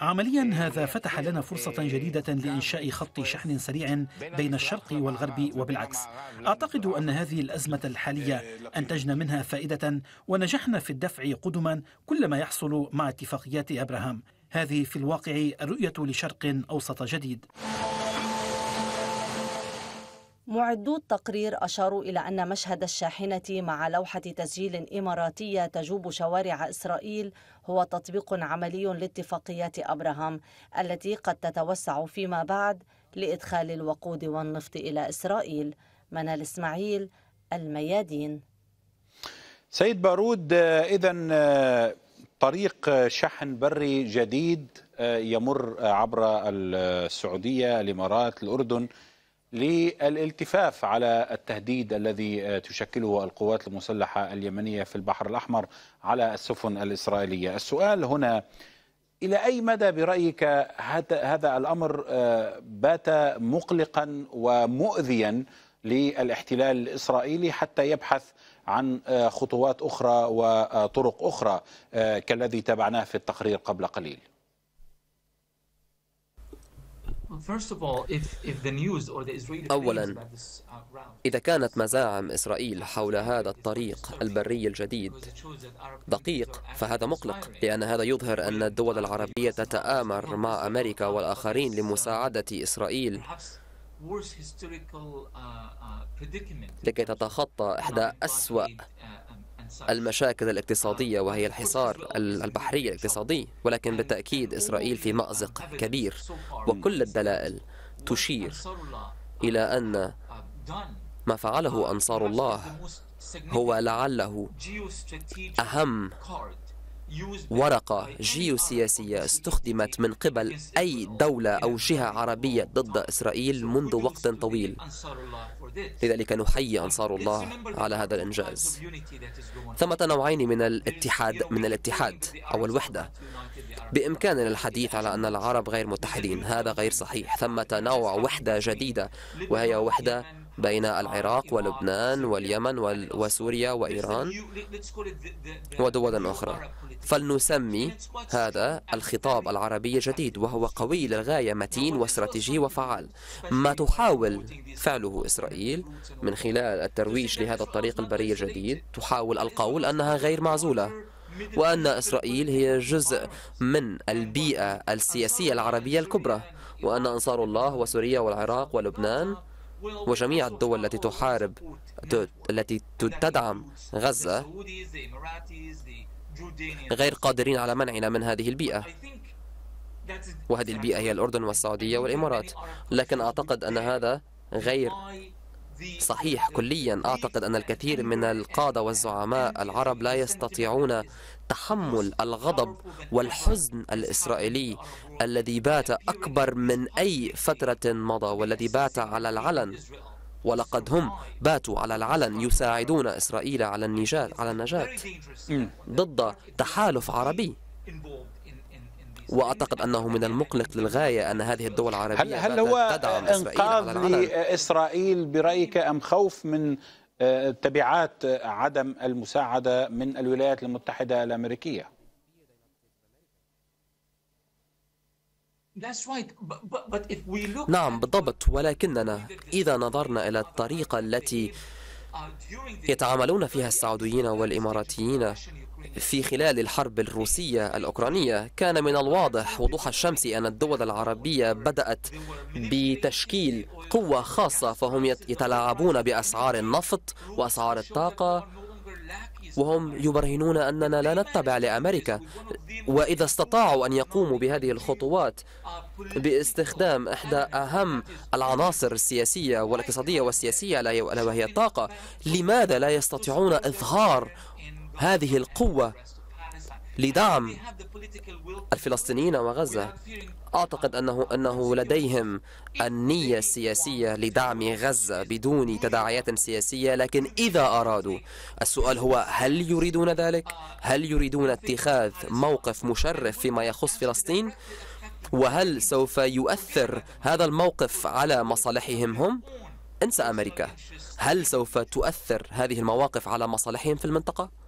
عمليا هذا فتح لنا فرصة جديدة لإنشاء خط شحن سريع بين الشرق والغرب وبالعكس أعتقد أن هذه الأزمة الحالية أنتجنا منها فائدة ونجحنا في الدفع قدما كل ما يحصل مع اتفاقيات أبراهام هذه في الواقع الرؤية لشرق أوسط جديد معدو التقرير أشاروا إلى أن مشهد الشاحنة مع لوحة تسجيل إماراتية تجوب شوارع إسرائيل هو تطبيق عملي لاتفاقيات أبراهام التي قد تتوسع فيما بعد لإدخال الوقود والنفط إلى إسرائيل منال إسماعيل الميادين سيد بارود إذا طريق شحن بري جديد آه، يمر عبر السعودية الإمارات الأردن للالتفاف على التهديد الذي تشكله القوات المسلحة اليمنية في البحر الأحمر على السفن الإسرائيلية السؤال هنا إلى أي مدى برأيك هذا الأمر آه، بات مقلقا ومؤذيا للاحتلال الإسرائيلي حتى يبحث عن آه، خطوات أخرى وطرق أخرى آه، كالذي تابعناه في التقرير قبل قليل أولا uh, إذا كانت مزاعم إسرائيل حول هذا الطريق البري الجديد دقيق فهذا مقلق لأن هذا يظهر أن الدول العربية تتآمر مع أمريكا والآخرين uh, لمساعدة إسرائيل uh, لكي تتخطى إحدى أسوأ المشاكل الاقتصادية وهي الحصار البحري الاقتصادي ولكن بالتأكيد إسرائيل في مأزق كبير وكل الدلائل تشير إلى أن ما فعله أنصار الله هو لعله أهم ورقة جيوسياسية استخدمت من قبل أي دولة أو جهة عربية ضد إسرائيل منذ وقت طويل لذلك نحيي أنصار الله على هذا الإنجاز ثمة نوعين من الاتحاد من الاتحاد أو الوحدة بإمكاننا الحديث على أن العرب غير متحدين هذا غير صحيح ثمة نوع وحدة جديدة وهي وحدة بين العراق ولبنان واليمن وسوريا وإيران ودول أخرى فلنسمي هذا الخطاب العربي الجديد وهو قوي للغاية متين واستراتيجي وفعال ما تحاول فعله إسرائيل من خلال الترويج لهذا الطريق البري الجديد تحاول القول أنها غير معزولة وأن إسرائيل هي جزء من البيئة السياسية العربية الكبرى وأن أنصار الله وسوريا والعراق ولبنان وجميع الدول التي تحارب التي تدعم غزة غير قادرين على منعنا من هذه البيئة وهذه البيئة هي الأردن والسعودية والإمارات لكن أعتقد أن هذا غير صحيح كليا أعتقد أن الكثير من القادة والزعماء العرب لا يستطيعون تحمل الغضب والحزن الإسرائيلي الذي بات أكبر من أي فترة مضى والذي بات على العلن ولقد هم باتوا على العلن يساعدون إسرائيل على النجاة على النجاة ضد تحالف عربي واعتقد انه من المقلق للغايه ان هذه الدول العربيه هل هل هو تدعم انقاذ لاسرائيل برايك ام خوف من تبعات عدم المساعدة من الولايات المتحدة الأمريكية نعم بالضبط ولكننا إذا نظرنا إلى الطريقة التي uh, يتعاملون فيها السعوديين والإماراتيين في خلال الحرب الروسية الأوكرانية كان من الواضح وضوح الشمس أن الدول العربية بدأت بتشكيل قوة خاصة فهم يتلاعبون بأسعار النفط وأسعار الطاقة وهم يبرهنون أننا لا نتبع لأمريكا وإذا استطاعوا أن يقوموا بهذه الخطوات باستخدام إحدى أهم العناصر السياسية والاقتصادية والسياسية وهي الطاقة لماذا لا يستطيعون إظهار هذه القوة لدعم الفلسطينيين وغزة أعتقد أنه, أنه لديهم النية السياسية لدعم غزة بدون تداعيات سياسية لكن إذا أرادوا السؤال هو هل يريدون ذلك؟ هل يريدون اتخاذ موقف مشرف فيما يخص فلسطين؟ وهل سوف يؤثر هذا الموقف على مصالحهم هم؟ انسى أمريكا هل سوف تؤثر هذه المواقف على مصالحهم في المنطقة؟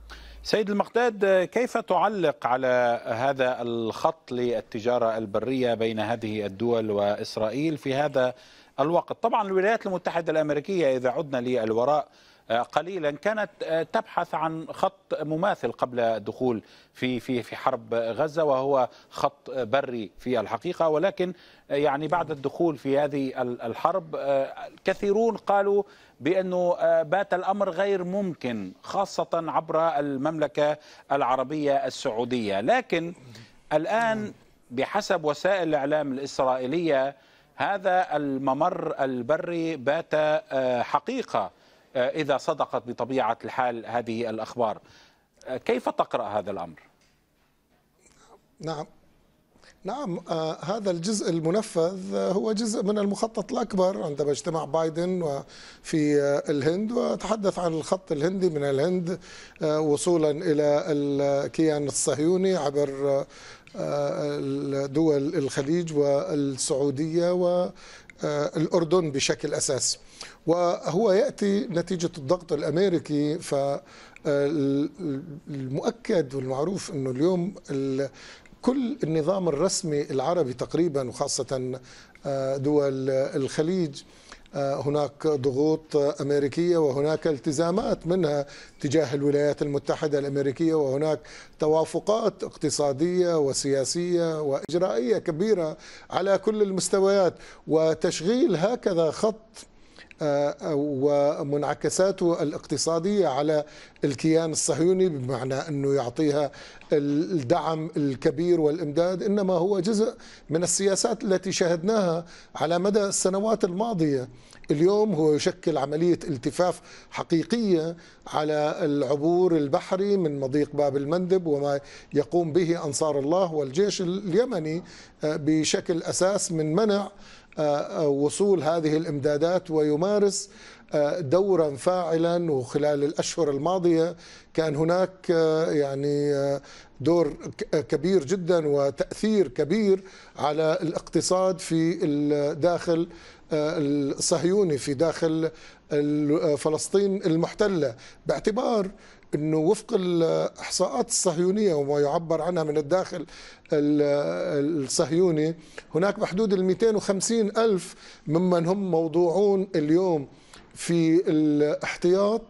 سيد المقداد كيف تعلق على هذا الخط للتجارة البرية بين هذه الدول وإسرائيل في هذا الوقت طبعا الولايات المتحدة الأمريكية إذا عدنا للوراء قليلا كانت آه، تبحث عن خط مماثل قبل الدخول في في في حرب غزه وهو خط بري في الحقيقه ولكن آه، يعني بعد الدخول في هذه الحرب آه، كثيرون قالوا بانه بات الامر غير ممكن خاصه عبر المملكه العربيه السعوديه لكن الان بحسب وسائل الاعلام الاسرائيليه هذا الممر البري بات حقيقه آه، إذا صدقت بطبيعة الحال هذه الأخبار آه، كيف تقرأ هذا الأمر؟ نعم نعم آه، هذا الجزء المنفذ هو جزء من المخطط الأكبر عندما اجتمع بايدن في الهند وتحدث عن الخط الهندي من الهند وصولا إلى الكيان الصهيوني عبر دول الخليج والسعودية والأردن بشكل أساسي وهو يأتي نتيجة الضغط الأمريكي ف المؤكد والمعروف انه اليوم كل النظام الرسمي العربي تقريبا وخاصه آه، دول الخليج آه، هناك ضغوط امريكيه وهناك التزامات منها تجاه الولايات المتحده الامريكيه وهناك توافقات اقتصاديه وسياسيه واجرائيه كبيره على كل المستويات وتشغيل هكذا خط ومنعكساته الاقتصادية على الكيان الصهيوني بمعنى أنه يعطيها الدعم الكبير والإمداد إنما هو جزء من السياسات التي شهدناها على مدى السنوات الماضية اليوم هو يشكل عملية التفاف حقيقية على العبور البحري من مضيق باب المندب وما يقوم به أنصار الله والجيش اليمني آه، بشكل أساس من منع آه، آه، وصول هذه الامدادات ويمارس آه، دورا فاعلا وخلال الاشهر الماضيه كان هناك يعني دور كبير جدا وتاثير كبير على الاقتصاد في الداخل الصهيوني في داخل فلسطين المحتله باعتبار انه وفق الاحصاءات الصهيونيه وما يعبر عنها من الداخل الصهيوني هناك بحدود ال 250 الف ممن هم موضوعون اليوم في الاحتياط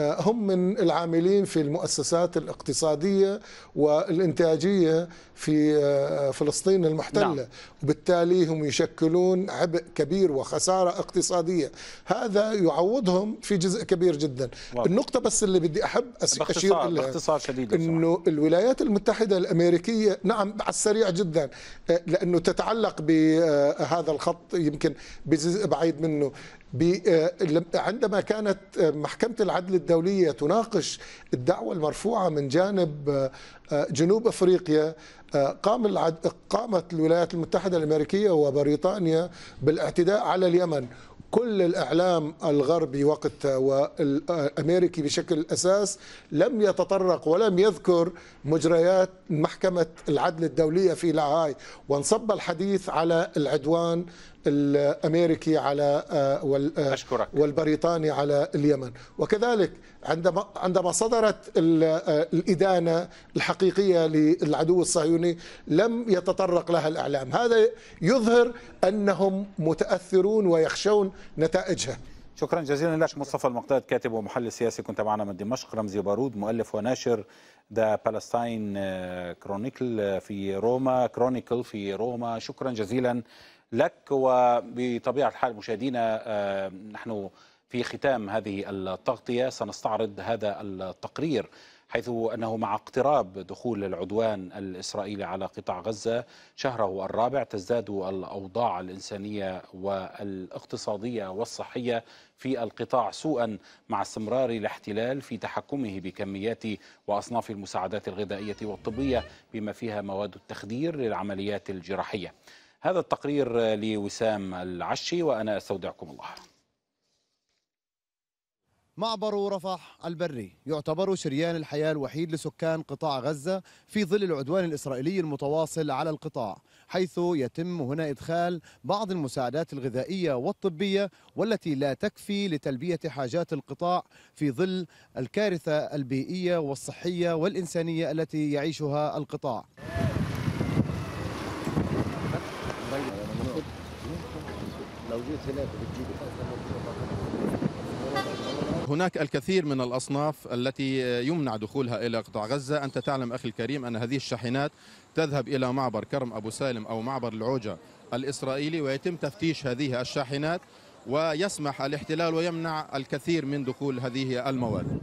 آه، هم من العاملين في المؤسسات الاقتصادية والإنتاجية في آه، فلسطين المحتلة نعم. وبالتالي هم يشكلون عبء كبير وخسارة اقتصادية هذا يعوضهم في جزء كبير جدا واضح. النقطة بس اللي بدي أحب أشير إليها باختصار شديد أنه الولايات المتحدة الأمريكية نعم على السريع جدا آه، لأنه تتعلق بهذا الخط يمكن بعيد منه آه، عندما كانت آه، محكمة العدل الدولية تناقش الدعوة المرفوعة من جانب آه، جنوب أفريقيا قام العد... قامت الولايات المتحدة الأمريكية وبريطانيا بالاعتداء على اليمن كل الإعلام الغربي وقتها والأمريكي بشكل أساس لم يتطرق ولم يذكر مجريات محكمة العدل الدولية في لاهاي وانصب الحديث على العدوان الامريكي على آه، آه، أشكرك. والبريطاني على اليمن وكذلك عندما عندما صدرت آه، الادانه الحقيقيه للعدو الصهيوني لم يتطرق لها الاعلام هذا يظهر انهم متاثرون ويخشون نتائجها شكرا جزيلا لك مصطفى المقداد كاتب ومحلل سياسي كنت معنا من دمشق رمزي بارود مؤلف وناشر ذا بالستاين كرونيكل في روما كرونيكل في روما شكرا جزيلا لك وبطبيعة الحال مشاهدينا آه، نحن في ختام هذه التغطية سنستعرض هذا التقرير حيث أنه مع اقتراب دخول العدوان الإسرائيلي على قطاع غزة شهره الرابع تزداد الأوضاع الإنسانية والاقتصادية والصحية في القطاع سوءا مع استمرار الاحتلال في تحكمه بكميات وأصناف المساعدات الغذائية والطبية بما فيها مواد التخدير للعمليات الجراحية هذا التقرير لوسام العشي وأنا أستودعكم الله معبر رفح البري يعتبر شريان الحياة الوحيد لسكان قطاع غزة في ظل العدوان الإسرائيلي المتواصل على القطاع حيث يتم هنا إدخال بعض المساعدات الغذائية والطبية والتي لا تكفي لتلبية حاجات القطاع في ظل الكارثة البيئية والصحية والإنسانية التي يعيشها القطاع هناك هناك الكثير من الأصناف التي يمنع دخولها إلى قطاع غزة أنت تعلم أخي الكريم أن هذه الشاحنات تذهب إلى معبر كرم أبو سالم أو معبر العوجة الإسرائيلي ويتم تفتيش هذه الشاحنات ويسمح الاحتلال ويمنع الكثير من دخول هذه المواد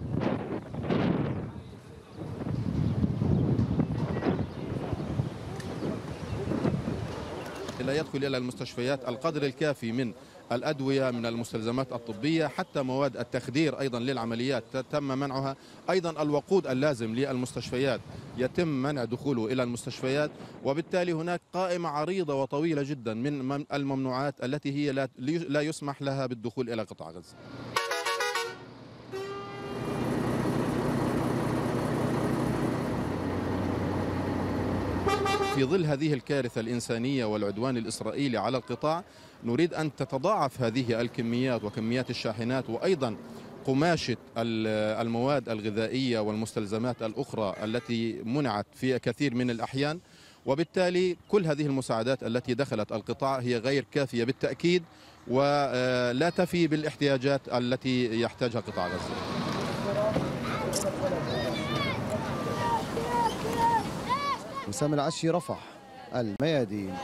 يدخل إلى المستشفيات القدر الكافي من الأدوية من المستلزمات الطبية حتى مواد التخدير أيضا للعمليات تم منعها أيضا الوقود اللازم للمستشفيات يتم منع دخوله إلى المستشفيات وبالتالي هناك قائمة عريضة وطويلة جدا من الممنوعات التي هي لا يسمح لها بالدخول إلى قطاع غزة في ظل هذه الكارثة الإنسانية والعدوان الإسرائيلي على القطاع نريد أن تتضاعف هذه الكميات وكميات الشاحنات وأيضا قماشة المواد الغذائية والمستلزمات الأخرى التي منعت في كثير من الأحيان وبالتالي كل هذه المساعدات التي دخلت القطاع هي غير كافية بالتأكيد ولا آه، تفي بالاحتياجات التي يحتاجها قطاع غزة وسام العشي رفح الميادين